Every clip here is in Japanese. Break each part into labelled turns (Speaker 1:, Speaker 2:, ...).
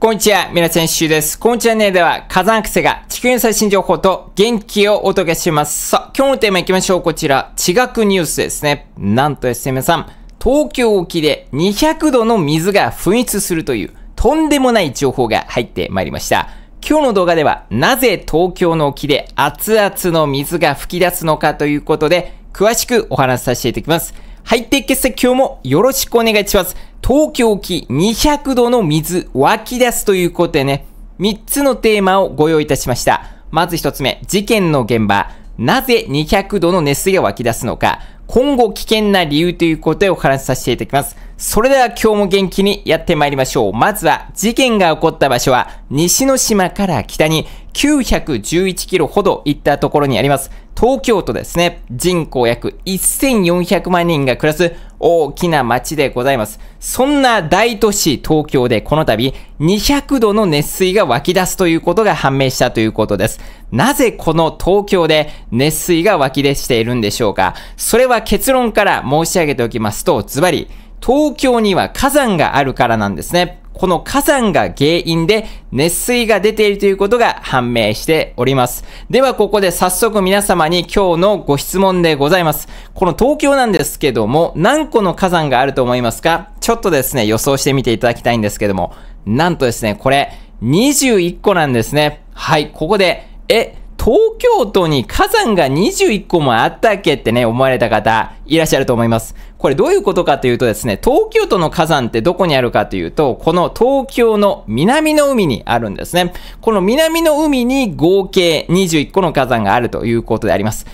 Speaker 1: こんにちは、皆さん、シュです。このチャンネルでは、火山癖が地球の最新情報と元気をお届けします。さあ、今日のテーマ行きましょう。こちら、地学ニュースですね。なんとですね、皆さん、東京沖で200度の水が噴出するという、とんでもない情報が入ってまいりました。今日の動画では、なぜ東京の沖で熱々の水が噴き出すのかということで、詳しくお話しさせていただきます。ハイテク決済今日もよろしくお願いします。東京沖200度の水湧き出すということでね、3つのテーマをご用意いたしました。まず1つ目、事件の現場。なぜ200度の熱水が湧き出すのか。今後危険な理由ということでお話しさせていただきます。それでは今日も元気にやってまいりましょう。まずは事件が起こった場所は西之島から北に911キロほど行ったところにあります。東京都ですね。人口約1400万人が暮らす大きな町でございます。そんな大都市東京でこの度200度の熱水が湧き出すということが判明したということです。なぜこの東京で熱水が湧き出しているんでしょうかそれは結論から申し上げておきますと、ズバリ東京には火山があるからなんですね。この火山が原因で熱水が出ているということが判明しております。ではここで早速皆様に今日のご質問でございます。この東京なんですけども何個の火山があると思いますかちょっとですね予想してみていただきたいんですけどもなんとですねこれ21個なんですね。はい、ここでえ東京都に火山が21個もあったっけってね、思われた方いらっしゃると思います。これどういうことかというとですね、東京都の火山ってどこにあるかというと、この東京の南の海にあるんですね。この南の海に合計21個の火山があるということであります。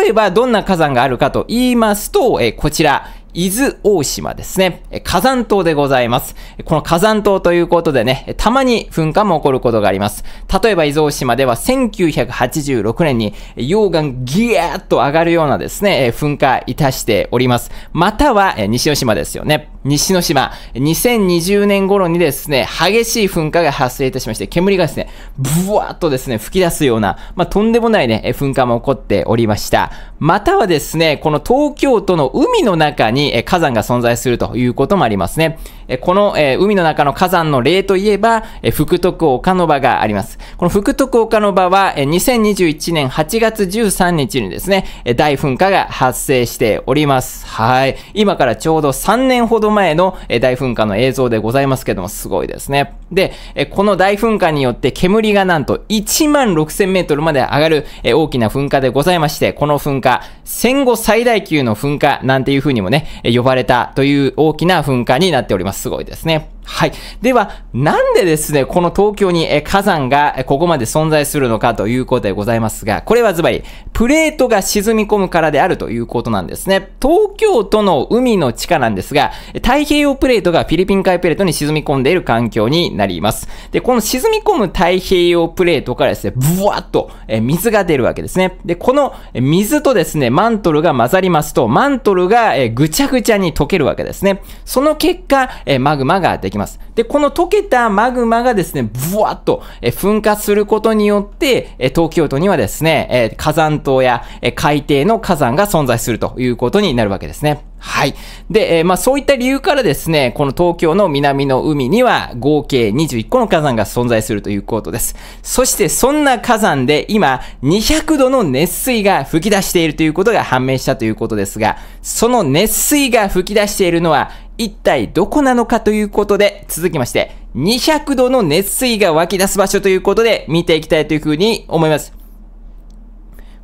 Speaker 1: 例えばどんな火山があるかと言いますと、えこちら、伊豆大島ですね。火山島でございます。この火山島ということでね、たまに噴火も起こることがあります。例えば伊豆大島では1986年に溶岩ギヤーッと上がるようなですね、噴火いたしております。または西之島ですよね。西之島、2020年頃にですね、激しい噴火が発生いたしまして、煙がですね、ブワーっとですね、吹き出すような、まあ、とんでもないね、噴火も起こっておりました。またはですね、この東京都の海の中に火山が存在するということもありますね。この、海の中の火山の例といえば、福徳岡の場があります。この福徳岡の場は、2021年8月13日にですね、大噴火が発生しております。はい。今からちょうど3年ほど前の、大噴火の映像でございますけども、すごいですね。で、この大噴火によって煙がなんと1万6000メートルまで上がる、大きな噴火でございまして、この噴火、戦後最大級の噴火なんていう風にもね、呼ばれたという大きな噴火になっております。すごいですね。はい。では、なんでですね、この東京に火山がここまで存在するのかということでございますが、これはズバリ、プレートが沈み込むからであるということなんですね。東京都の海の地下なんですが、太平洋プレートがフィリピン海プレートに沈み込んでいる環境になります。で、この沈み込む太平洋プレートからですね、ブワッと水が出るわけですね。で、この水とですね、マントルが混ざりますと、マントルがぐちゃぐちゃに溶けるわけですね。その結果、マグマができます。きます。で、この溶けたマグマがですね、ブワッと、え噴火することによって、え東京都にはですね、え火山島や、え海底の火山が存在するということになるわけですね。はい。で、えー、まあそういった理由からですね、この東京の南の海には合計21個の火山が存在するということです。そしてそんな火山で今200度の熱水が噴き出しているということが判明したということですが、その熱水が噴き出しているのは一体どこなのかということで、続きまして、200度の熱水が湧き出す場所ということで見ていきたいというふうに思います。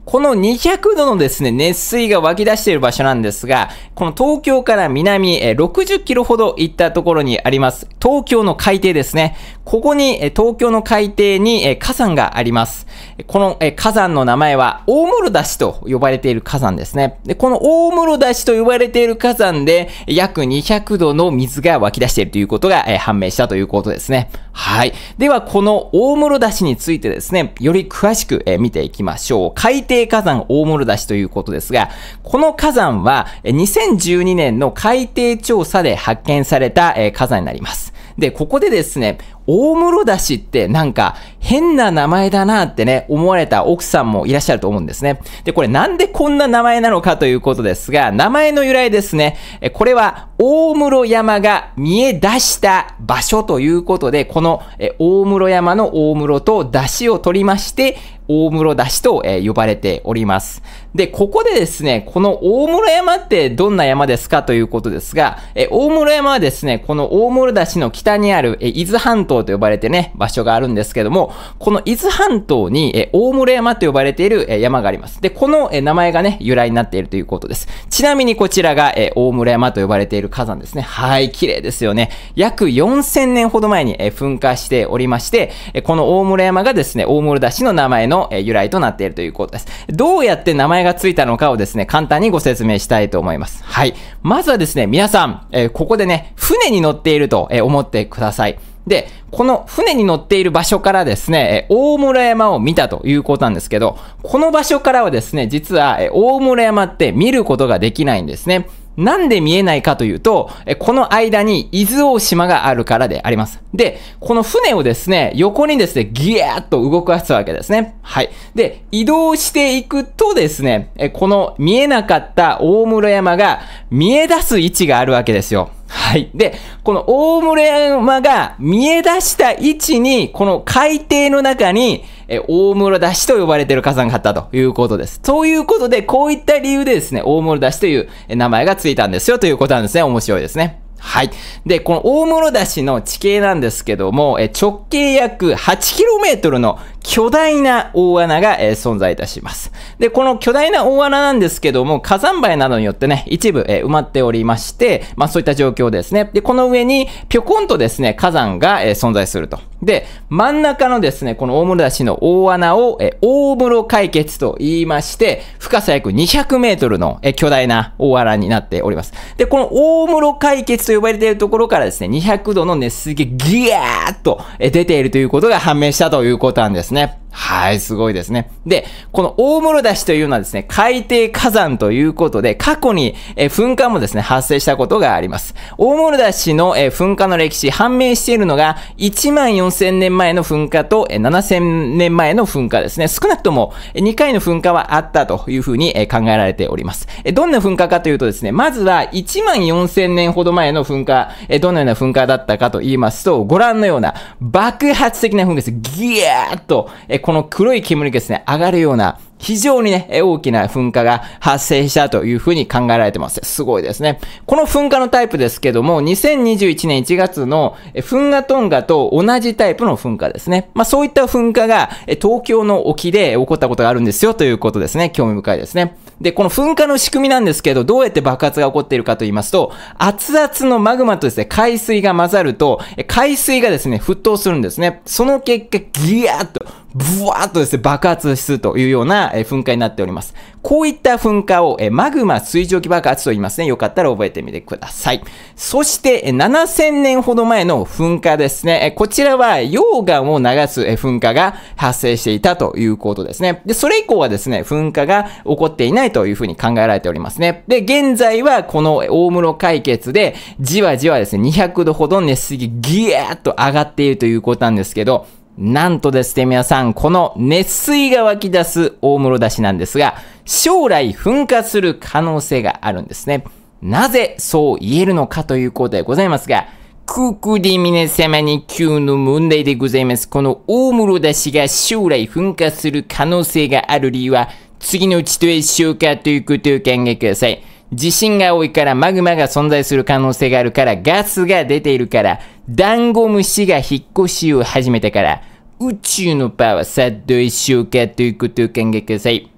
Speaker 1: この200度のですね、熱水が湧き出している場所なんですが、この東京から南60キロほど行ったところにあります、東京の海底ですね。ここに東京の海底に火山があります。この火山の名前は大室出と呼ばれている火山ですね。でこの大室出と呼ばれている火山で約200度の水が湧き出しているということが判明したということですね。はい。ではこの大室出についてですね、より詳しく見ていきましょう。海底火山大室出ということですが、この火山は2012年の海底調査で発見された火山になります。で、ここでですね、大室出しってなんか変な名前だなってね、思われた奥さんもいらっしゃると思うんですね。で、これなんでこんな名前なのかということですが、名前の由来ですね、これは大室山が見え出した場所ということで、この大室山の大室と出汁を取りまして、大室出汁と呼ばれております。で、ここでですね、この大室山ってどんな山ですかということですが、え大室山はですね、この大室出の北にあるえ伊豆半島と呼ばれてね、場所があるんですけども、この伊豆半島にえ大室山と呼ばれているえ山があります。で、このえ名前がね、由来になっているということです。ちなみにこちらがえ大室山と呼ばれている火山ですね。はい、綺麗ですよね。約4000年ほど前にえ噴火しておりまして、えこの大室山がですね、大室出の名前のえ由来となっているということです。どうやって名前がついたのかをですね、簡単にご説明したいと思います。はい。まずはですね、皆さん、えー、ここでね、船に乗っていると思ってください。で、この船に乗っている場所からですね、大村山を見たということなんですけど、この場所からはですね、実は大村山って見ることができないんですね。なんで見えないかというと、この間に伊豆大島があるからであります。で、この船をですね、横にですね、ギャーっと動かすわけですね。はい。で、移動していくとですね、この見えなかった大室山が見え出す位置があるわけですよ。はい。で、この大室山が見え出した位置に、この海底の中に、え、大室出しと呼ばれている火山があったということです。ということで、こういった理由でですね、大室出しという名前がついたんですよということなんですね。面白いですね。はい。で、この大室出しの地形なんですけども、え直径約 8km の巨大な大穴が、えー、存在いたします。で、この巨大な大穴なんですけども、火山灰などによってね、一部、えー、埋まっておりまして、まあそういった状況ですね。で、この上にぴょこんとですね、火山が、えー、存在すると。で、真ん中のですね、この大室市の大穴を、えー、大室解決と言いまして、深さ約200メートルの、えー、巨大な大穴になっております。で、この大室解決と呼ばれているところからですね、200度の熱水がギャーっと、えー、出ているということが判明したということなんですね。はい、すごいですね。で、この大室出しというのはですね、海底火山ということで、過去に噴火もですね、発生したことがあります。大室出しの噴火の歴史、判明しているのが、1万4000年前の噴火と7000年前の噴火ですね。少なくとも2回の噴火はあったというふうに考えられております。どんな噴火かというとですね、まずは1万4000年ほど前の噴火、どのような噴火だったかと言いますと、ご覧のような爆発的な噴火です。ギャーっと、この黒い煙がですね、上がるような、非常にね、大きな噴火が発生したというふうに考えられてます。すごいですね。この噴火のタイプですけども、2021年1月の噴火トンガと同じタイプの噴火ですね。まあそういった噴火が東京の沖で起こったことがあるんですよということですね。興味深いですね。で、この噴火の仕組みなんですけど、どうやって爆発が起こっているかと言いますと、熱々のマグマとですね、海水が混ざると、海水がですね、沸騰するんですね。その結果、ギヤーっとブワーっとですね、爆発するというような噴火になっております。こういった噴火をマグマ水蒸気爆発と言いますね。よかったら覚えてみてください。そして7000年ほど前の噴火ですね。こちらは溶岩を流す噴火が発生していたということですね。で、それ以降はですね、噴火が起こっていないというふうに考えられておりますね。で、現在はこの大室解決でじわじわですね、200度ほど熱水ギャーっと上がっているということなんですけど、なんとですね、皆さん、この熱水が湧き出す大室出しなんですが、将来噴火する可能性があるんですね。なぜそう言えるのかということでございますが、ククリミネ様に急の問題でございます。この大室出しが将来噴火する可能性がある理由は、次のうちどれでしょうかということを考えください。地震が多いからマグマが存在する可能性があるからガスが出ているからダンゴムシが引っ越しを始めたから、宇宙のパワーさどうしようかということを考えください。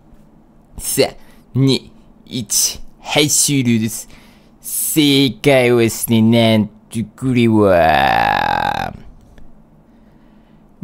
Speaker 1: 3、2、1、はい、終了です。正解はですね、なんとこれは、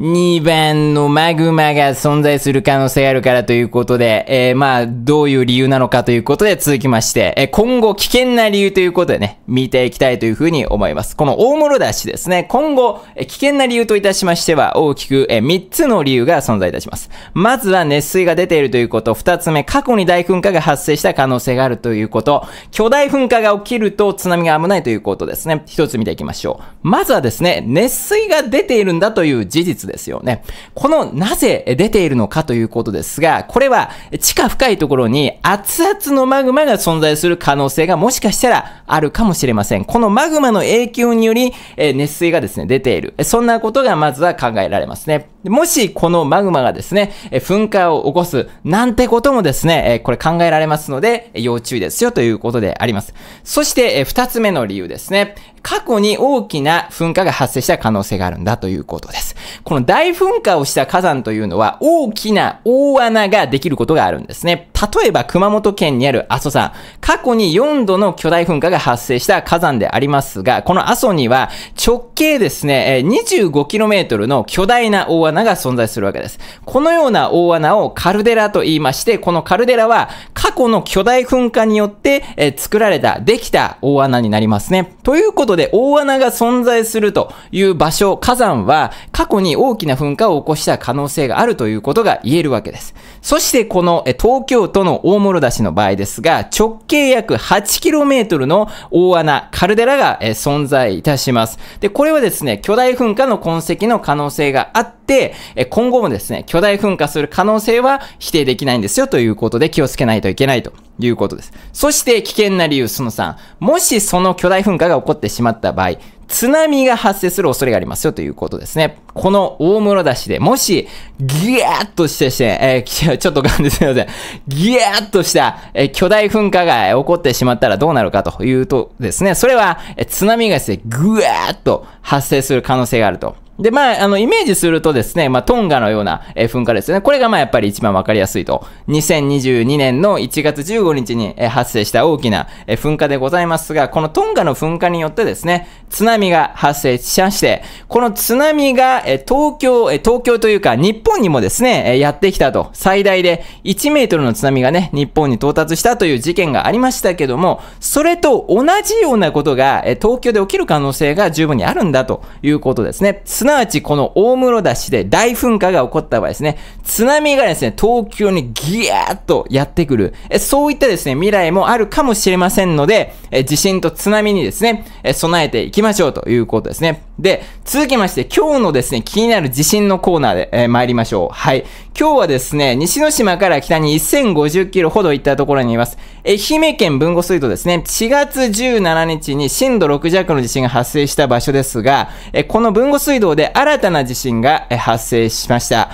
Speaker 1: 2番のマグマが存在する可能性があるからということで、えー、まあ、どういう理由なのかということで続きまして、えー、今後危険な理由ということでね、見ていきたいというふうに思います。この大室出しですね、今後、えー、危険な理由といたしましては、大きく、えー、3つの理由が存在いたします。まずは熱水が出ているということ、2つ目、過去に大噴火が発生した可能性があるということ、巨大噴火が起きると津波が危ないということですね。1つ見ていきましょう。まずはですね、熱水が出ているんだという事実です。ですよね。このなぜ出ているのかということですが、これは地下深いところに熱々のマグマが存在する可能性がもしかしたらあるかもしれません。このマグマの影響により、え熱水がですね、出ている。そんなことがまずは考えられますね。もしこのマグマがですね、噴火を起こすなんてこともですね、これ考えられますので、要注意ですよということであります。そして、二つ目の理由ですね。過去に大きな噴火が発生した可能性があるんだということです。この大噴火をした火山というのは大きな大穴ができることがあるんですね。例えば熊本県にある阿蘇山。過去に4度の巨大噴火が発生した火山でありますが、この阿蘇には直径ですね、25km の巨大な大穴が存在するわけです。このような大穴をカルデラと言いまして、このカルデラは過去の巨大噴火によって作られた、できた大穴になりますね。ということで、大穴が存在するという場所、火山は過去に大きな噴火を起こした可能性があるということが言えるわけです。そしてこの東京都の大諸出しの場合ですが、直径約 8km の大穴、カルデラが存在いたします。で、これはですね、巨大噴火の痕跡の可能性があって、今後もですね、巨大噴火する可能性は否定できないんですよということで気をつけないといけないと。いうことです。そして危険な理由、その3。もしその巨大噴火が起こってしまった場合、津波が発生する恐れがありますよということですね。この大室出しで、もし、ギャーっとしてして、えー、ちょっと感じすいません。ギャーっとした、えー、巨大噴火が起こってしまったらどうなるかというとですね、それは、えー、津波がですね、ぐわーっと発生する可能性があると。で、まあ、あの、イメージするとですね、まあ、トンガのような、え噴火ですよね。これが、まあ、やっぱり一番わかりやすいと。2022年の1月15日に、え発生した大きな、え噴火でございますが、このトンガの噴火によってですね、津波が発生しまして、この津波が、え東京、え東京というか、日本にもですね、えやってきたと。最大で1メートルの津波がね、日本に到達したという事件がありましたけども、それと同じようなことが、え東京で起きる可能性が十分にあるんだということですね。津なわちこの大室出しで大噴火が起こった場合ですね、津波がですね、東京にギャーっとやってくる、えそういったですね、未来もあるかもしれませんので、え地震と津波にですね、え備えていきましょうということですね。で、続きまして、今日のですね、気になる地震のコーナーで、えー、参りましょう。はい。今日はですね、西之島から北に1050キロほど行ったところにいます。愛媛県豊後水道ですね、4月17日に震度6弱の地震が発生した場所ですが、この豊後水道で新たな地震が発生しました。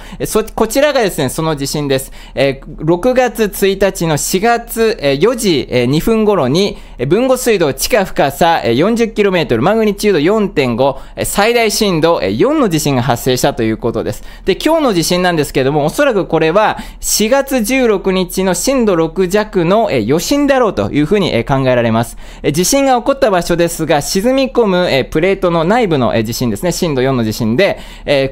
Speaker 1: こちらがですね、その地震です。6月1日の4月4時2分頃に、文後水道地下深さ 40km、マグニチュード4.5、最大震度4の地震が発生したということです。で、今日の地震なんですけども、おそらくこれは4月16日の震度6弱の余震だろうというふうに考えられます。地震が起こった場所ですが、沈み込むプレートの内部の地震ですね、震度4の地震で、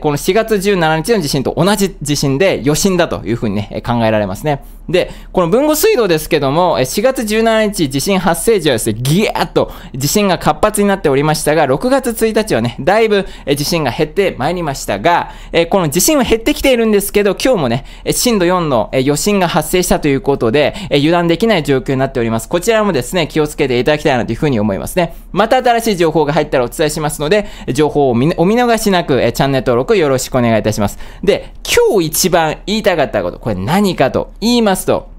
Speaker 1: この4月17日の地震と同じ地震で余震だというふうにね、考えられますね。で、この文後水道ですけども、4月17日地震発生ージはですね、ギャーっと地震が活発になっておりましたが、6月1日はね、だいぶ地震が減ってまいりましたが、えこの地震は減ってきているんですけど、今日もね、震度4の余震が発生したということで、油断できない状況になっております。こちらもですね、気をつけていただきたいなというふうに思いますね。また新しい情報が入ったらお伝えしますので、情報をお見逃しなく、チャンネル登録よろしくお願いいたします。で、今日一番言いたかったこと、これ何かと言いますと、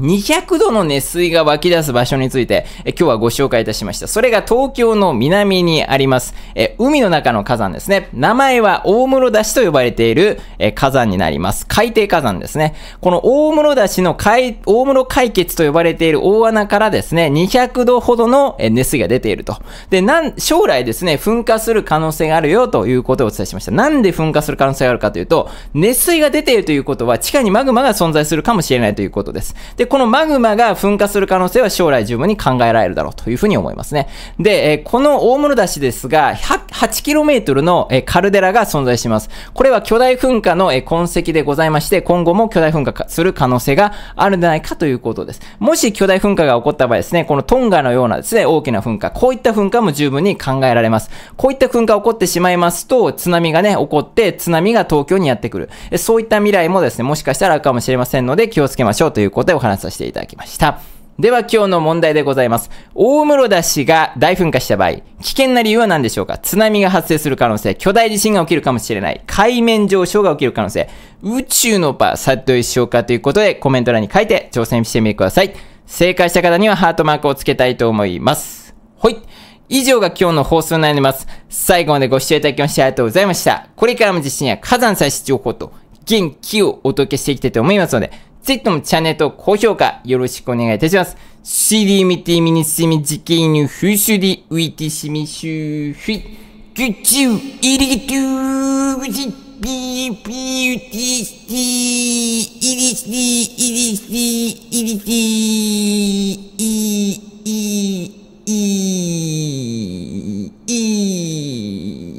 Speaker 1: 200度の熱水が湧き出す場所について、え今日はご紹介いたしました。それが東京の南にあります、え海の中の火山ですね。名前は大室出と呼ばれている、え火山になります。海底火山ですね。この大室出の海、大室海決と呼ばれている大穴からですね、200度ほどの、え熱水が出ていると。で、なん、将来ですね、噴火する可能性があるよということをお伝えしました。なんで噴火する可能性があるかというと、熱水が出ているということは地下にマグマが存在するかもしれないということです。でこのマグマが噴火する可能性は将来十分に考えられるだろうというふうに思いますね。で、えこの大室出ですが、8km のカルデラが存在します。これは巨大噴火の痕跡でございまして、今後も巨大噴火する可能性があるんじゃないかということです。もし巨大噴火が起こった場合ですね、このトンガのようなですね、大きな噴火、こういった噴火も十分に考えられます。こういった噴火起こってしまいますと、津波がね、起こって、津波が東京にやってくる。そういった未来もですね、もしかしたらあるかもしれませんので、気をつけましょうということでお話話させていただきました。では今日の問題でございます。大室田市が大噴火した場合、危険な理由は何でしょうか津波が発生する可能性、巨大地震が起きるかもしれない、海面上昇が起きる可能性、宇宙の場、さっと一緒かということでコメント欄に書いて挑戦してみてください。正解した方にはハートマークをつけたいと思います。ほい。以上が今日の放送になります。最後までご視聴いただきましてありがとうございました。これからも地震や火山最新情報と元気をお届けしていきたいと思いますので、ぜひともチャンネルと高評価よろしくお願いいたします。シー見てみにしみ時期に風習で浮いてシみしゅふい。ィちゅう、ュりぎゅう、じューピー、ピーテティィシイリシティイイいりしイいイしイイイイイイ。